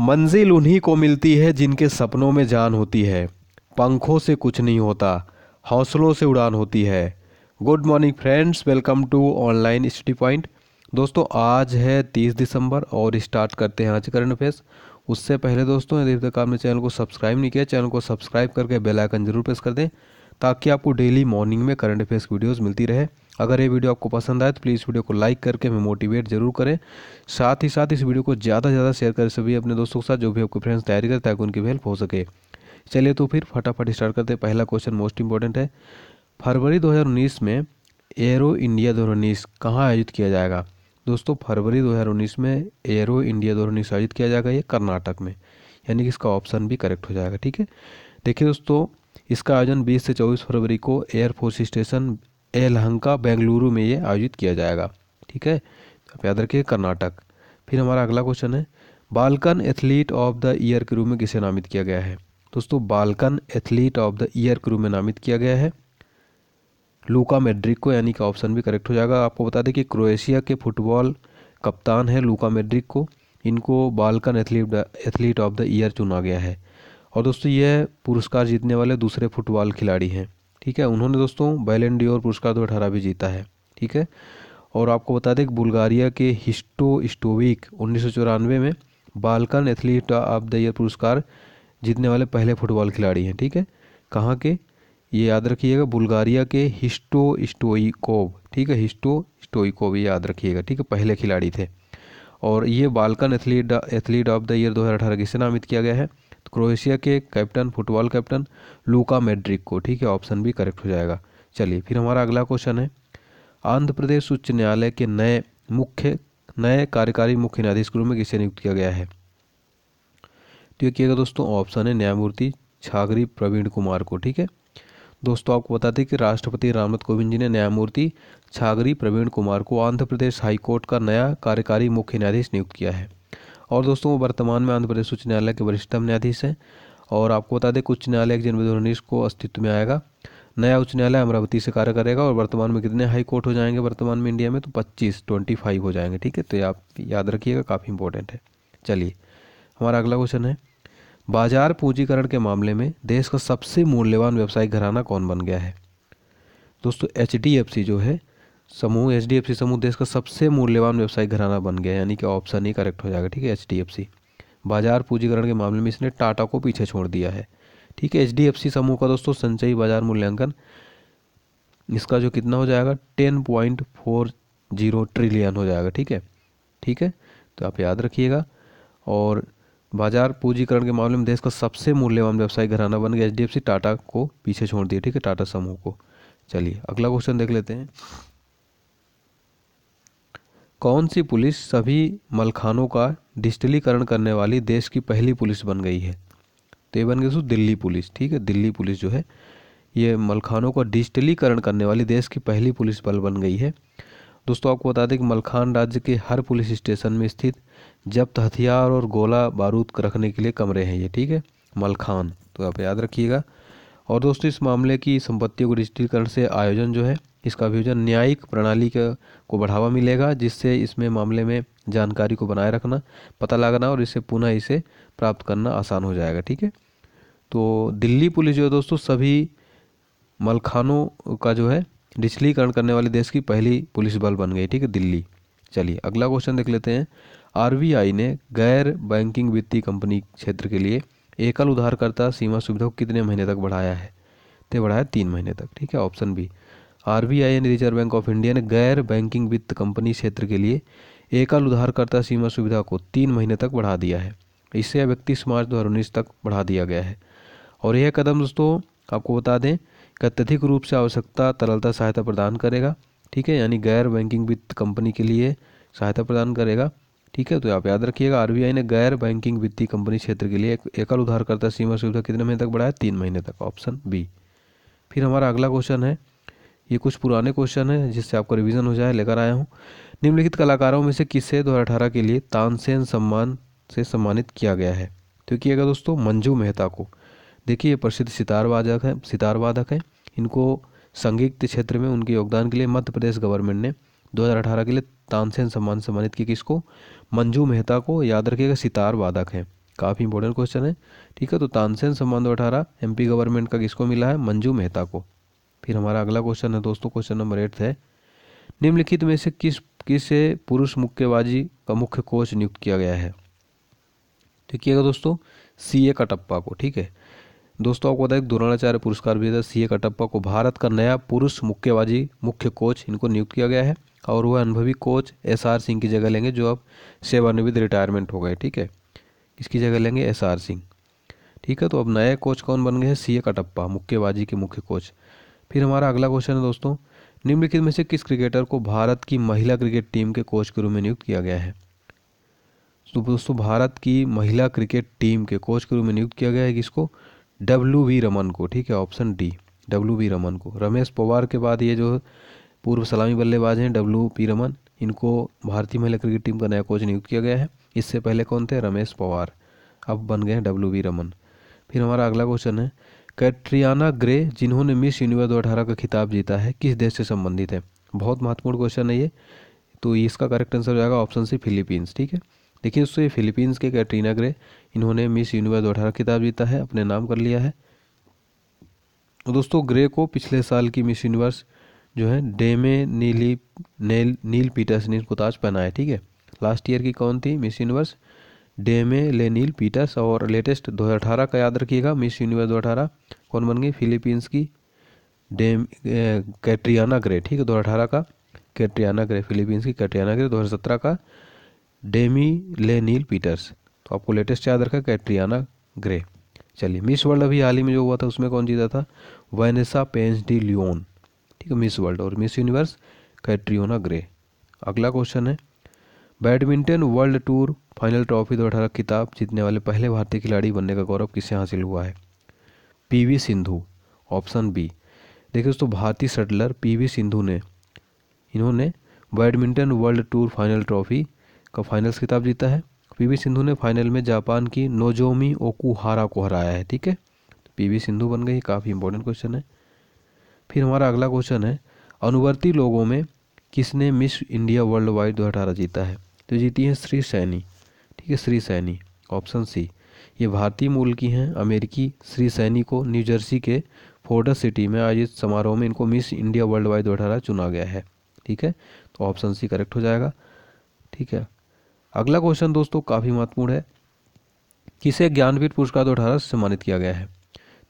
मंजिल उन्हीं को मिलती है जिनके सपनों में जान होती है पंखों से कुछ नहीं होता हौसलों से उड़ान होती है good morning friends welcome to online study point दोस्तों आज है 30 दिसंबर और स्टार्ट करते हैं आज करंट अफेयर्स उससे पहले दोस्तों यदि तक आपने चैनल को सब्सक्राइब नहीं किया चैनल को सब्सक्राइब करके बेल आइकन जरूर प्रेस कर दें ताकि आपको डेली मॉर्निंग में करंट अफेयर्स की वीडियोज़ मिलती रहे अगर ये वीडियो आपको पसंद आए तो प्लीज़ वीडियो को लाइक करके हमें मोटिवेट जरूर करें साथ ही साथ इस वीडियो को ज़्यादा से ज़्यादा शेयर करें सभी अपने दोस्तों के साथ जो भी आपके फ्रेंड्स तैयारी करें ताकि उनकी हेल्प हो सके चलिए तो फिर फटाफट स्टार्ट करते हैं पहला क्वेश्चन मोस्ट इंपॉर्टेंट है फरवरी दो में एयरो इंडिया दो कहाँ आयोजित किया जाएगा दोस्तों फरवरी 2019 में एयरो इंडिया दो आयोजित किया जाएगा ये कर्नाटक में यानी कि इसका ऑप्शन भी करेक्ट हो जाएगा ठीक है देखिए दोस्तों इसका आयोजन 20 से 24 फरवरी को एयरफोर्स स्टेशन एलहंका बेंगलुरु में ये आयोजित किया जाएगा ठीक है तो आप याद रखिए कर्नाटक फिर हमारा अगला क्वेश्चन है Balkan athlete of the year के रूप में किसे नामित किया गया है दोस्तों Balkan athlete of the year के रूप में नामित किया गया है लूका मेड्रिक को यानी कि ऑप्शन भी करेक्ट हो जाएगा आपको बता दें कि क्रोएशिया के फुटबॉल कप्तान है लूका मेड्रिक को इनको Balkan athlete athlete of the year चुना गया है और दोस्तों यह पुरस्कार जीतने वाले दूसरे फुटबॉल खिलाड़ी हैं ठीक है उन्होंने दोस्तों बैलन डी पुरस्कार दो तो अठारह भी जीता है ठीक है और आपको बता दें कि बुल्गारिया के हिस्टो स्टोविक उन्नीस में Balkan athlete of the year पुरस्कार जीतने वाले पहले फुटबॉल खिलाड़ी हैं ठीक है कहाँ के ये याद रखिएगा बुल्गारिया के हिस्टो स्टोईकोव ठीक है हिस्टो स्टोईकोव याद रखिएगा ठीक है पहले खिलाड़ी थे और ये Balkan athlete athlete of the year दो हज़ार अठारह किससे नामित किया गया है क्रोएशिया के कैप्टन फुटबॉल कैप्टन लूका मेड्रिक को ठीक है ऑप्शन भी करेक्ट हो जाएगा चलिए फिर हमारा अगला क्वेश्चन है आंध्र प्रदेश उच्च न्यायालय के नए मुख्य नए कार्यकारी मुख्य न्यायाधीश के रूप में किसे नियुक्त किया गया है तो ये किएगा दोस्तों ऑप्शन है न्यायमूर्ति छागरी प्रवीण कुमार को ठीक है दोस्तों आपको बता दें कि राष्ट्रपति रामनाथ कोविंद जी ने न्यायमूर्ति छागरी प्रवीण कुमार को आंध्र प्रदेश हाईकोर्ट का नया कार्यकारी मुख्य न्यायाधीश नियुक्त किया है और दोस्तों वो वर्तमान में आंध्र प्रदेश उच्च न्यायालय के वरिष्ठतम न्यायाधीश हैं और आपको बता दें कि उच्च न्यायालय एक जनवरी दो उन्नीस को अस्तित्व में आएगा नया उच्च न्यायालय अमरावती से कार्य करेगा और वर्तमान में कितने हाई कोर्ट हो जाएंगे वर्तमान में इंडिया में तो पच्चीस ट्वेंटी फाइव हो जाएंगे ठीक है तो आप याद रखिएगा काफ़ी इंपॉर्टेंट है चलिए हमारा अगला क्वेश्चन है बाजार पूंजीकरण के मामले में देश का सबसे मूल्यवान व्यवसायिक घराना कौन बन गया है दोस्तों एच जो है समूह एच डी एफ सी समूह देश का सबसे मूल्यवान व्यवसायिक घराना बन गया यानी कि ऑप्शन ही करेक्ट हो जाएगा ठीक है एच डी एफ सी बाजार पूंजीकरण के मामले में इसने टाटा को पीछे छोड़ दिया है ठीक है एच डी एफ सी समूह का दोस्तों संचयी बाजार मूल्यांकन इसका जो कितना हो जाएगा ten point four zero trillion हो जाएगा ठीक है ठीक है तो आप याद रखिएगा और बाजार पूंजीकरण के मामले में देश का सबसे मूल्यवान व्यवसायिक घराना बन गया H D F C Tata को पीछे छोड़ दिया ठीक है टाटा समूह को चलिए अगला क्वेश्चन देख लेते हैं कौन सी पुलिस सभी मलखानों का डिजिटलीकरण करने वाली देश की पहली पुलिस बन गई है तो ये बन गई दिल्ली पुलिस ठीक है दिल्ली पुलिस जो है ये मलखानों का डिजिटलीकरण करने वाली देश की पहली पुलिस बल बन गई है दोस्तों आपको बता दें कि मलखान राज्य के हर पुलिस स्टेशन में स्थित जब्त हथियार और गोला बारूद रखने के लिए कमरे हैं ये ठीक है मलखान तो आप याद रखिएगा और दोस्तों इस मामले की संपत्तियों को डिजिटलीकरण से आयोजन जो है इसका आयोजन न्यायिक प्रणाली का को बढ़ावा मिलेगा जिससे इसमें मामले में जानकारी को बनाए रखना पता लगाना और इसे पुनः इसे प्राप्त करना आसान हो जाएगा ठीक है तो दिल्ली पुलिस जो है दोस्तों सभी मलखानों का जो है डिजिटलीकरण करने वाले देश की पहली पुलिस बल बन गई ठीक है दिल्ली चलिए अगला क्वेश्चन देख लेते हैं आरबीआई ने गैर बैंकिंग वित्तीय कंपनी क्षेत्र के लिए एकल उधारकर्ता सीमा सुविधा को कितने महीने तक बढ़ाया है तो बढ़ाया तीन महीने तक ठीक है ऑप्शन बी आर आई यानी रिजर्व बैंक ऑफ इंडिया ने गैर बैंकिंग वित्त कंपनी क्षेत्र के लिए एकल उधारकर्ता सीमा सुविधा को तीन महीने तक बढ़ा दिया है इसे अब इकतीस मार्च दो तक बढ़ा दिया गया है और यह कदम दोस्तों आपको बता दें कि अत्यधिक रूप से आवश्यकता तरलता सहायता प्रदान करेगा ठीक है यानी गैर बैंकिंग वित्त कंपनी के लिए सहायता प्रदान करेगा ठीक है तो आप याद रखिएगा आर ने गैर बैंकिंग वित्तीय कंपनी क्षेत्र के लिए एक एकल उधारकर्ता सीमा सुविधा कितने महीने तक बढ़ाया तीन महीने तक ऑप्शन बी फिर हमारा अगला क्वेश्चन है ये कुछ पुराने क्वेश्चन हैं जिससे आपका रिवीजन हो जाए लेकर आया हूँ निम्नलिखित कलाकारों में से किसे दो के लिए तानसेन सम्मान से सम्मानित किया गया है तो अगर दोस्तों मंजू मेहता को देखिए ये प्रसिद्ध सितार वादक हैं सितार वादक हैं इनको संगीत क्षेत्र में उनके योगदान के लिए मध्य प्रदेश गवर्नमेंट ने 2018 के लिए तानसेन सम्मान सम्मानित किया किसको मंजू मेहता को याद रखिएगा सितार वादक हैं काफ़ी इंपॉर्टेंट क्वेश्चन है ठीक है तो तानसेन सम्मान दो अठारह एमपी गवर्नमेंट का किसको मिला है मंजू मेहता को फिर हमारा अगला क्वेश्चन है दोस्तों क्वेश्चन नंबर एट है निम्नलिखित में से किस किसे पुरुष मुक्केबाजी का मुख्य कोच नियुक्त किया गया है तो किया दोस्तों सी ए कटप्पा को ठीक है दोस्तों आपको बताया द्रोणाचार्य पुरस्कार भी सी ए कटप्पा को भारत का नया पुरुष मुक्केबाजी मुख्य कोच इनको नियुक्त किया गया है और वह अनुभवी कोच एस आर सिंह की जगह लेंगे जो अब सेवानिवृत्त रिटायरमेंट हो गए ठीक है इसकी जगह लेंगे एस आर सिंह ठीक है तो अब नए कोच कौन बन गए हैं सी ए कटप्पा मुक्केबाजी के मुख्य कोच फिर हमारा अगला क्वेश्चन है दोस्तों निम्नलिखित में से किस क्रिकेटर को भारत की महिला क्रिकेट टीम के कोच के रूप में नियुक्त किया गया है तो दोस्तों भारत की महिला क्रिकेट टीम के कोच के रूप में नियुक्त किया गया है किसको डब्ल्यू वी रमन को ठीक है option D W V Raman को रमेश पवार के बाद ये जो पूर्व सलामी बल्लेबाज हैं डब्ल्यू पी रमन इनको भारतीय महिला क्रिकेट टीम का नया कोच नियुक्त किया गया है इससे पहले कौन थे रमेश पवार अब बन गए हैं डब्ल्यू वी रमन फिर हमारा अगला क्वेश्चन है कैट्रियाना ग्रे जिन्होंने मिस यूनिवर्स दो अठारह का खिताब जीता है किस देश से संबंधित है बहुत महत्वपूर्ण क्वेश्चन है ये तो इसका करेक्ट आंसर हो जाएगा ऑप्शन सी फिलीपींस ठीक है देखिए उससे फिलीपींस के कैटरीना ग्रे इन्होंने मिस यूनिवर्स दो अठारह खिताब जीता है अपने नाम कर लिया है तो दोस्तों ग्रे को पिछले साल की मिस यूनिवर्स जो है डेमे नीली नेल नील पीटर्स ने इनको ताज पहना है ठीक है लास्ट ईयर की कौन थी Miss Universe Demi Leigh Nel Peters और लेटेस्ट 2018 का याद रखिएगा मिस यूनिवर्स 2018 कौन बन गई फिलीपींस की डेम कैट्रियाना ग्रे ठीक है दो का कैट्रियाना ग्रे फिलीपींस की कैट्रियाना ग्रे 2017 का डेमी लेनील पीटर्स तो आपको लेटेस्ट याद रखा कैट्रियाना ग्रे चलिए मिस वर्ल्ड अभी हाल ही में जो हुआ था उसमें कौन जीता था वैनेसा पेंस डी लियोन ठीक है मिस वर्ल्ड और मिस यूनिवर्स कैट्रियोना ग्रे अगला क्वेश्चन है badminton world tour final trophy दो अठारह खिताब जीतने वाले पहले भारतीय खिलाड़ी बनने का गौरव किसे हासिल हुआ है पीवी सिंधु ऑप्शन बी देखिए दोस्तों भारतीय सटलर पीवी सिंधु ने इन्होंने badminton world tour final trophy का फाइनल्स खिताब जीता है पीवी सिंधु ने फाइनल में जापान की नोजोमी ओकुहारा को हराया है ठीक है तो पीवी सिंधु बन गई काफ़ी इंपॉर्टेंट क्वेश्चन है फिर हमारा अगला क्वेश्चन है अनुवर्ती लोगों में किसने मिस इंडिया वर्ल्ड वाइड दो जीता है तो जीती हैं श्री सैनी ठीक है श्री सैनी ऑप्शन सी ये भारतीय मूल की हैं अमेरिकी श्री सैनी को न्यूजर्सी के फोर्डर सिटी में आयोजित समारोह में इनको मिस इंडिया वर्ल्ड वाइड दो चुना गया है ठीक है तो ऑप्शन सी करेक्ट हो जाएगा ठीक है अगला क्वेश्चन दोस्तों काफ़ी महत्वपूर्ण है किसे ज्ञानपीठ पुरस्कार दो से सम्मानित किया गया है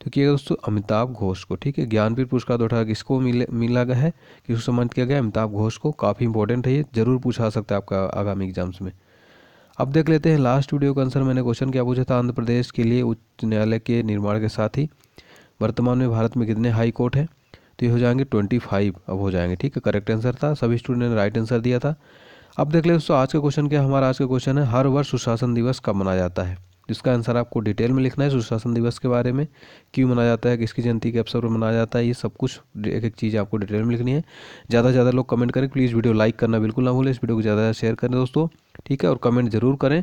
तो किया गया दोस्तों अमिताभ घोष को ठीक है ज्ञानपीठ पुरस्कार दो तो हज़ार किसको मिले मिला गया है किसको सम्मानित किया गया अमिताभ घोष को काफ़ी इंपॉर्टेंट है ये जरूर पूछा सकता है आपका आगामी एग्जाम्स में अब देख लेते हैं लास्ट वीडियो का आंसर मैंने क्वेश्चन क्या पूछा था आंध्र प्रदेश के लिए उच्च न्यायालय के निर्माण के साथ ही वर्तमान में भारत में कितने हाई कोर्ट हैं तो ये हो जाएंगे ट्वेंटी फाइव अब हो जाएंगे ठीक है करेक्ट आंसर था सभी स्टूडेंट ने राइट आंसर दिया था अब देख ले दोस्तों आज का क्वेश्चन क्या हमारा आज का क्वेश्चन है हर वर्ष सुशासन दिवस कब मनाया जाता है जिसका आंसर आपको डिटेल में लिखना है सुशासन दिवस के बारे में क्यों मनाया जाता है किसकी जयंती के अवसर पर मनाया जाता है ये सब कुछ एक एक चीज़ आपको डिटेल में लिखनी है ज़्यादा से ज़्यादा लोग कमेंट करें प्लीज़ वीडियो लाइक करना बिल्कुल ना भूलें इस वीडियो को ज़्यादा ज़्यादा शेयर करें दोस्तों ठीक है और कमेंट ज़रूर करें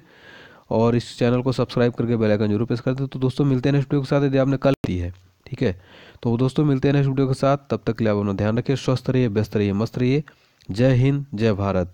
और इस चैनल को सब्सक्राइब करके बेलाइकन जरूर प्रेस कर दें तो दोस्तों मिलते हैं नेक्स्ट वीडियो के साथ यदि आपने कल दी है ठीक है तो दोस्तों मिलते हैं नेक्स्ट वीडियो के साथ तब तक के लिए आप अपना ध्यान रखिए स्वस्थ रहिए व्यस्त रहिए मस्त रहिए जय हिंद जय भारत